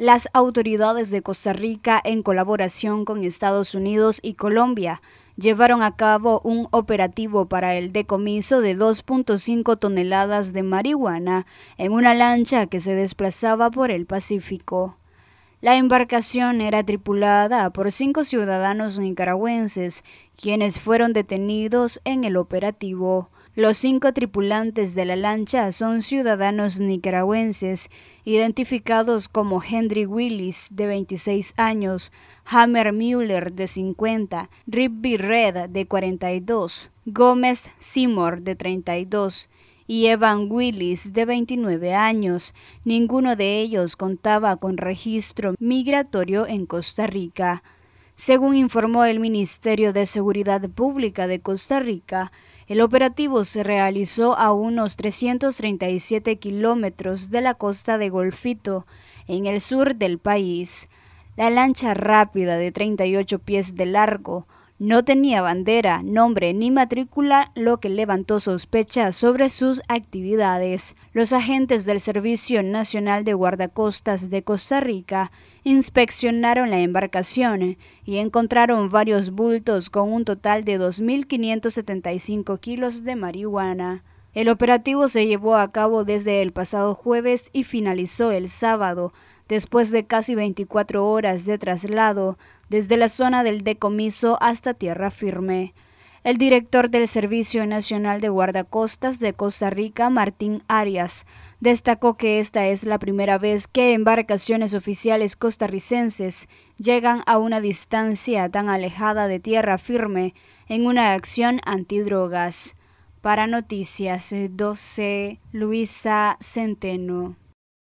las autoridades de Costa Rica, en colaboración con Estados Unidos y Colombia, llevaron a cabo un operativo para el decomiso de 2.5 toneladas de marihuana en una lancha que se desplazaba por el Pacífico. La embarcación era tripulada por cinco ciudadanos nicaragüenses, quienes fueron detenidos en el operativo. Los cinco tripulantes de la lancha son ciudadanos nicaragüenses, identificados como Henry Willis, de 26 años, Hammer Mueller, de 50, Ripby Red, de 42, Gómez Seymour, de 32, y Evan Willis, de 29 años. Ninguno de ellos contaba con registro migratorio en Costa Rica. Según informó el Ministerio de Seguridad Pública de Costa Rica, el operativo se realizó a unos 337 kilómetros de la costa de Golfito, en el sur del país. La lancha rápida de 38 pies de largo no tenía bandera, nombre ni matrícula, lo que levantó sospechas sobre sus actividades. Los agentes del Servicio Nacional de Guardacostas de Costa Rica inspeccionaron la embarcación y encontraron varios bultos con un total de 2.575 kilos de marihuana. El operativo se llevó a cabo desde el pasado jueves y finalizó el sábado después de casi 24 horas de traslado desde la zona del decomiso hasta tierra firme. El director del Servicio Nacional de Guardacostas de Costa Rica, Martín Arias, destacó que esta es la primera vez que embarcaciones oficiales costarricenses llegan a una distancia tan alejada de tierra firme en una acción antidrogas. Para Noticias 12, Luisa Centeno.